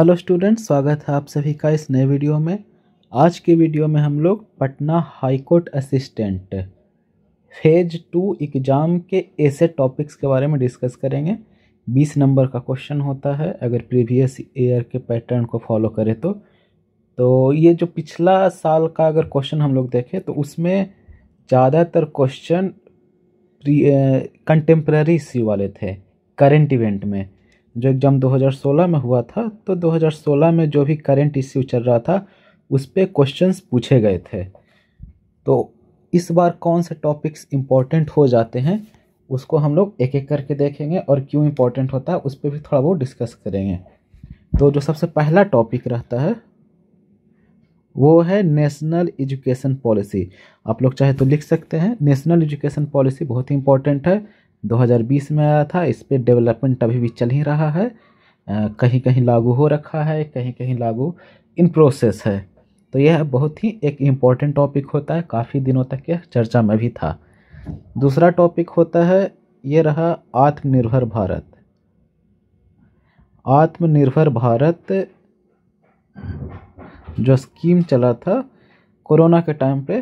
hello students स्वागत है आप सभी का इस नए वीडियो में आज के वीडियो में हम लोग Patna high court assistant phase two exam के ऐसे टॉपिक्स के बारे में डिस्कस करेंगे बीस नंबर का क्वेश्चन होता है अगर प्रीवियस ईयर के पैटर्न को फॉलो करें तो तो ये जो पिछला साल का अगर क्वेश्चन हम लोग देखें तो उसमें ज़्यादातर क्वेश्चन कंटेम्प्रेरी इश्यू वाले थे करेंट इवेंट में जो एग्ज़ाम 2016 में हुआ था तो 2016 में जो भी करेंट इश्यू चल रहा था उस पर क्वेश्चंस पूछे गए थे तो इस बार कौन से टॉपिक्स इम्पॉर्टेंट हो जाते हैं उसको हम लोग एक एक करके देखेंगे और क्यों इम्पोर्टेंट होता है उस पर भी थोड़ा बहुत डिस्कस करेंगे तो जो सबसे पहला टॉपिक रहता है वो है नेशनल एजुकेशन पॉलिसी आप लोग चाहे तो लिख सकते हैं नेशनल एजुकेशन पॉलिसी बहुत ही इम्पोर्टेंट है 2020 में आया था इस पर डेवलपमेंट अभी भी चल ही रहा है कहीं कहीं लागू हो रखा है कहीं कहीं लागू इन प्रोसेस है तो यह बहुत ही एक इम्पॉर्टेंट टॉपिक होता है काफ़ी दिनों तक यह चर्चा में भी था दूसरा टॉपिक होता है ये रहा आत्मनिर्भर भारत आत्मनिर्भर भारत जो स्कीम चला था कोरोना के टाइम पे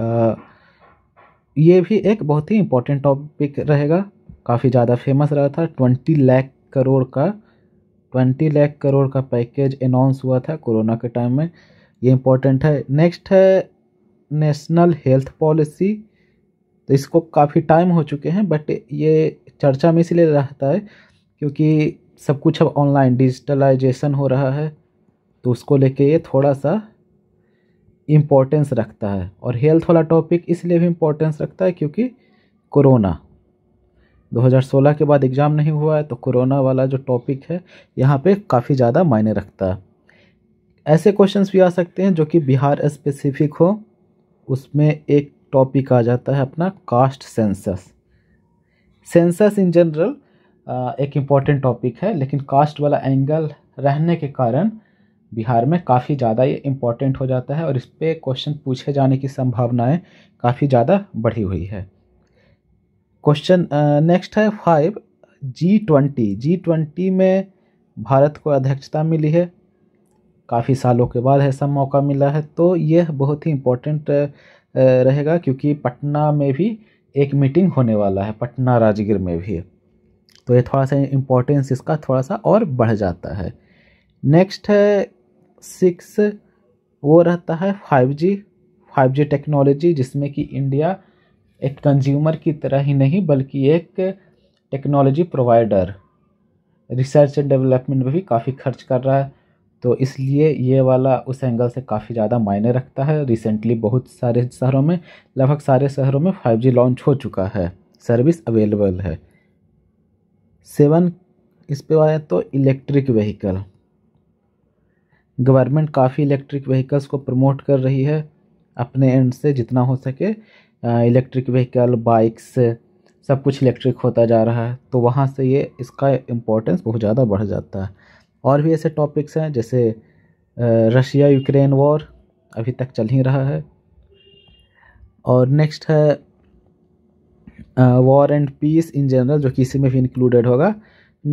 आ, ये भी एक बहुत ही इम्पोर्टेंट टॉपिक रहेगा काफ़ी ज़्यादा फेमस रहा था ट्वेंटी लाख करोड़ का ट्वेंटी लाख करोड़ का पैकेज अनाउंस हुआ था कोरोना के टाइम में ये इम्पोर्टेंट है नेक्स्ट है नेशनल हेल्थ पॉलिसी तो इसको काफ़ी टाइम हो चुके हैं बट ये चर्चा में इसलिए रहता है क्योंकि सब कुछ अब ऑनलाइन डिजिटलाइजेशन हो रहा है तो उसको लेके ये थोड़ा सा इम्पोर्टेंस रखता है और हेल्थ वाला टॉपिक इसलिए भी इम्पोर्टेंस रखता है क्योंकि कोरोना 2016 के बाद एग्ज़ाम नहीं हुआ है तो कोरोना वाला जो टॉपिक है यहाँ पे काफ़ी ज़्यादा मायने रखता है ऐसे क्वेश्चंस भी आ सकते हैं जो कि बिहार स्पेसिफिक हो उसमें एक टॉपिक आ जाता है अपना caste census census in general एक इम्पॉर्टेंट टॉपिक है लेकिन कास्ट वाला एंगल रहने के कारण बिहार में काफ़ी ज़्यादा ये इम्पोर्टेंट हो जाता है और इस पर क्वेश्चन पूछे जाने की संभावनाएं काफ़ी ज़्यादा बढ़ी हुई है क्वेश्चन नेक्स्ट है five G twenty G twenty में भारत को अध्यक्षता मिली है काफ़ी सालों के बाद ऐसा मौका मिला है तो यह बहुत ही इम्पोर्टेंट रहेगा क्योंकि पटना में भी एक मीटिंग होने वाला है पटना राजगीर में भी तो ये थोड़ा सा इम्पोर्टेंस इसका थोड़ा सा और बढ़ जाता है नेक्स्ट है सिक्स वो रहता है five G five G technology जिसमें कि इंडिया एक कंज्यूमर की तरह ही नहीं बल्कि एक technology provider research and development में भी काफ़ी खर्च कर रहा है तो इसलिए ये वाला उस एंगल से काफ़ी ज़्यादा मायने रखता है रिसेंटली बहुत सारे शहरों में लगभग सारे शहरों में 5G लॉन्च हो चुका है सर्विस अवेलेबल है सेवन इस पे आया तो इलेक्ट्रिक व्हीकल गवर्नमेंट काफ़ी इलेक्ट्रिक व्हीकल्स को प्रमोट कर रही है अपने एंड से जितना हो सके इलेक्ट्रिक व्हीकल बाइक्स सब कुछ इलेक्ट्रिक होता जा रहा है तो वहाँ से ये इसका इम्पोर्टेंस बहुत ज़्यादा बढ़ जाता है और भी ऐसे टॉपिक्स हैं जैसे रशिया यूक्रेन वॉर अभी तक चल ही रहा है और नेक्स्ट है war and peace in general जो कि इसी में भी इंक्लूडेड होगा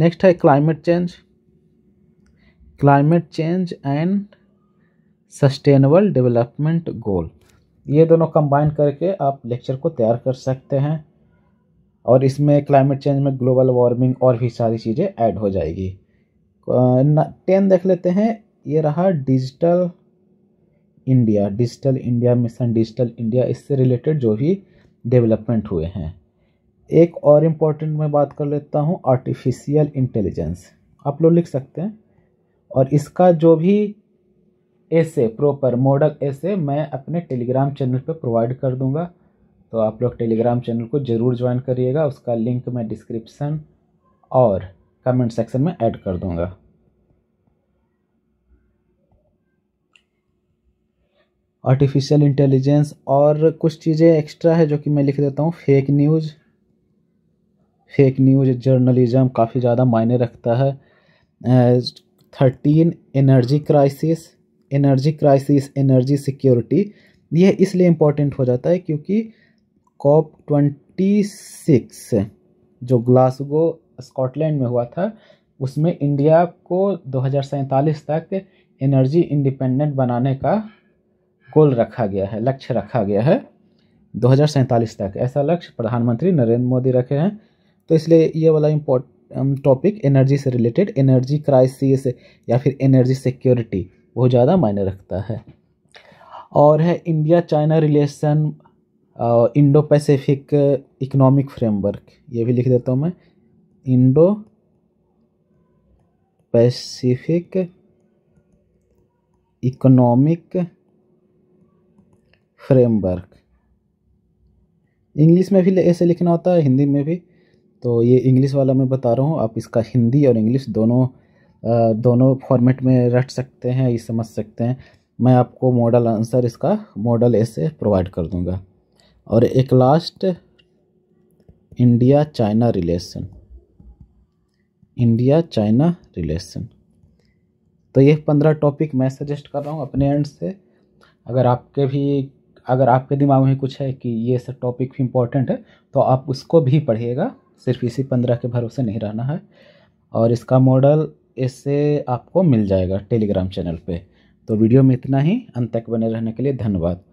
नेक्स्ट है climate change climate change and sustainable development goal ये दोनों कंबाइन करके आप लेक्चर को तैयार कर सकते हैं और इसमें क्लाइमेट चेंज में ग्लोबल वार्मिंग और भी सारी चीज़ें ऐड हो जाएगी टेन देख लेते हैं ये रहा digital India digital India mission digital India इससे रिलेटेड जो भी डेवलपमेंट हुए हैं एक और इम्पोर्टेंट मैं बात कर लेता हूँ आर्टिफिशियल इंटेलिजेंस आप लोग लिख सकते हैं और इसका जो भी ऐसे प्रॉपर मोडक ऐसे मैं अपने टेलीग्राम चैनल पे प्रोवाइड कर दूंगा तो आप लोग टेलीग्राम चैनल को ज़रूर ज्वाइन करिएगा उसका लिंक मैं डिस्क्रिप्सन और कमेंट सेक्शन में ऐड कर दूंगा आर्टिफिशियल इंटेलिजेंस और कुछ चीज़ें एक्स्ट्रा है जो कि मैं लिख देता हूँ fake news fake news journalism काफ़ी ज़्यादा मायने रखता है thirteen energy crisis energy crisis energy security यह इसलिए इम्पोर्टेंट हो जाता है क्योंकि कॉप ट्वेंटी सिक्स जो ग्लासगो स्कॉटलैंड में हुआ था उसमें इंडिया को दो तक एनर्जी इंडिपेंडेंट बनाने का गोल रखा गया है लक्ष्य रखा गया है दो तक ऐसा लक्ष्य प्रधानमंत्री नरेंद्र मोदी रखे हैं तो इसलिए ये वाला इम्पोर्ट टॉपिक um, एनर्जी से रिलेटेड एनर्जी क्राइसिस या फिर एनर्जी सिक्योरिटी बहुत ज़्यादा मायने रखता है और है India China relation Indo Pacific economic framework ये भी लिख देता हूँ मैं Indo Pacific economic framework English में भी ऐसे लिखना होता है हिंदी में भी तो ये इंग्लिश वाला मैं बता रहा हूँ आप इसका हिंदी और इंग्लिश दोनों दोनों फॉर्मेट में रख सकते हैं ये समझ सकते हैं मैं आपको मॉडल आंसर इसका मॉडल ऐसे प्रोवाइड कर दूंगा और एक last India China relation India China relation तो ये पंद्रह टॉपिक मैं सजेस्ट कर रहा हूँ अपने एंड से अगर आपके भी अगर आपके दिमाग में कुछ है कि ये सब टॉपिक भी इम्पोर्टेंट है तो आप उसको भी पढ़िएगा सिर्फ इसी पंद्रह के भरोसे नहीं रहना है और इसका मॉडल इससे आपको मिल जाएगा टेलीग्राम चैनल पे तो वीडियो में इतना ही अंत तक बने रहने के लिए धन्यवाद